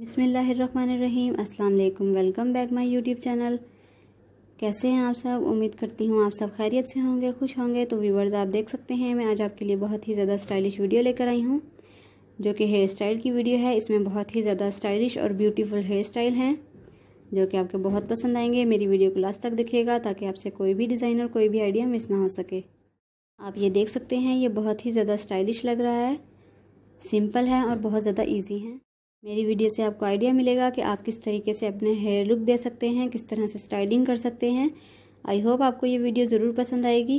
बिसमीम् अल्लाम welcome back my YouTube channel कैसे हैं आप सब उम्मीद करती हूँ आप सब खैरियत से होंगे खुश होंगे तो व्यूवर्स आप देख सकते हैं मैं आज आपके लिए बहुत ही ज़्यादा स्टाइलिश वीडियो लेकर आई हूँ जो कि हेयर स्टाइल की वीडियो है इसमें बहुत ही ज़्यादा स्टाइलिश और ब्यूटीफुल हेयर स्टाइल हैं जो कि आपको बहुत पसंद आएंगे मेरी वीडियो को लास्ट तक दिखेगा ताकि आपसे कोई भी डिज़ाइन और कोई भी आइडिया मिस ना हो सके आप ये देख सकते हैं ये बहुत ही ज़्यादा स्टाइलिश लग रहा है सिंपल है और बहुत ज़्यादा ईजी है मेरी वीडियो से आपको आइडिया मिलेगा कि आप किस तरीके से अपने हेयर लुक दे सकते हैं किस तरह से स्टाइलिंग कर सकते हैं आई होप आपको ये वीडियो ज़रूर पसंद आएगी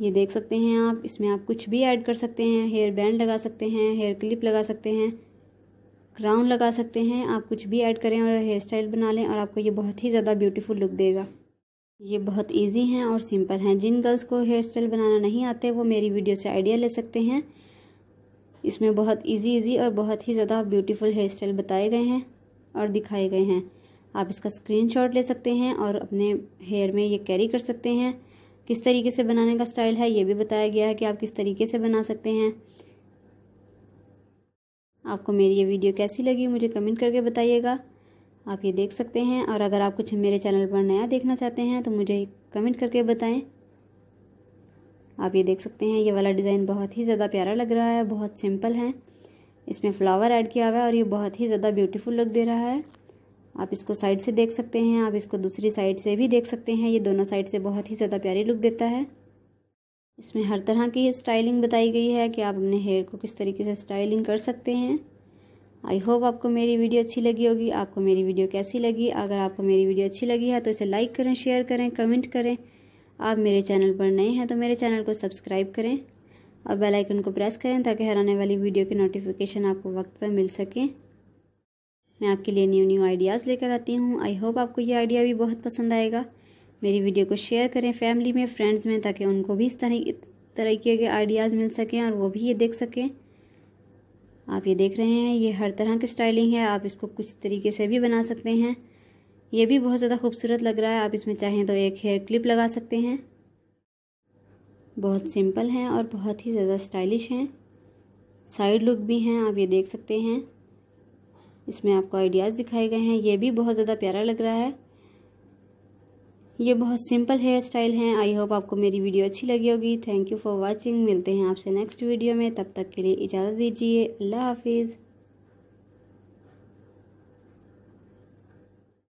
ये देख सकते हैं आप इसमें आप कुछ भी ऐड कर सकते हैं हेयर बैंड लगा सकते हैं हेयर क्लिप लगा सकते हैं क्राउन लगा सकते हैं आप कुछ भी ऐड करें और हेयर स्टाइल बना लें और आपको ये बहुत ही ज़्यादा ब्यूटीफुल लुक देगा ये बहुत इजी हैं और सिंपल हैं जिन गर्ल्स को हेयर स्टाइल बनाना नहीं आते वो मेरी वीडियो से आइडिया ले सकते हैं इसमें बहुत इजी इजी और बहुत ही ज़्यादा ब्यूटीफुल हेयर स्टाइल बताए गए हैं और दिखाए गए हैं आप इसका स्क्रीनशॉट ले सकते हैं और अपने हेयर में ये कैरी कर सकते हैं किस तरीके से बनाने का स्टाइल है ये भी बताया गया है कि आप किस तरीके से बना सकते हैं आपको मेरी ये वीडियो कैसी लगी मुझे कमेंट करके बताइएगा आप ये देख सकते हैं और अगर आप कुछ मेरे चैनल पर नया देखना चाहते हैं तो मुझे कमेंट करके बताएं आप ये देख सकते हैं ये वाला डिज़ाइन बहुत ही ज़्यादा प्यारा लग रहा है बहुत सिंपल है इसमें फ्लावर ऐड किया हुआ है और ये बहुत ही ज़्यादा ब्यूटीफुल लुक दे रहा है आप इसको साइड से देख सकते हैं आप इसको दूसरी साइड से भी देख सकते हैं ये दोनों साइड से बहुत ही ज़्यादा प्यारी लुक देता है इसमें हर तरह की स्टाइलिंग बताई गई है कि आप अपने हेयर को किस तरीके से स्टाइलिंग कर सकते हैं आई होप आपको मेरी वीडियो अच्छी लगी होगी आपको मेरी वीडियो कैसी लगी अगर आपको मेरी वीडियो अच्छी लगी है तो इसे लाइक करें शेयर करें कमेंट करें आप मेरे चैनल पर नए हैं तो मेरे चैनल को सब्सक्राइब करें और बेल आइकन को प्रेस करें ताकि हर आने वाली वीडियो की नोटिफिकेशन आपको वक्त पर मिल सके मैं आपके लिए न्यू न्यू आइडियाज़ लेकर आती हूँ आई होप आपको ये आइडिया भी बहुत पसंद आएगा मेरी वीडियो को शेयर करें फैमिली में फ्रेंड्स में ताकि उनको भी इस तरह तरीके के आइडियाज़ मिल सकें और वो भी ये देख सकें आप ये देख रहे हैं ये हर तरह की स्टाइलिंग है आप इसको कुछ तरीके से भी बना सकते हैं ये भी बहुत ज़्यादा खूबसूरत लग रहा है आप इसमें चाहें तो एक हेयर क्लिप लगा सकते हैं बहुत सिंपल हैं और बहुत ही ज़्यादा स्टाइलिश हैं साइड लुक भी हैं आप ये देख सकते हैं इसमें आपको आइडियाज़ दिखाए गए हैं ये भी बहुत ज़्यादा प्यारा लग रहा है ये बहुत सिंपल हेयर स्टाइल हैं आई होप आपको मेरी वीडियो अच्छी लगी होगी थैंक यू फॉर वॉचिंग मिलते हैं आपसे नेक्स्ट वीडियो में तब तक के लिए इजाज़त दीजिए अल्लाह हाफिज़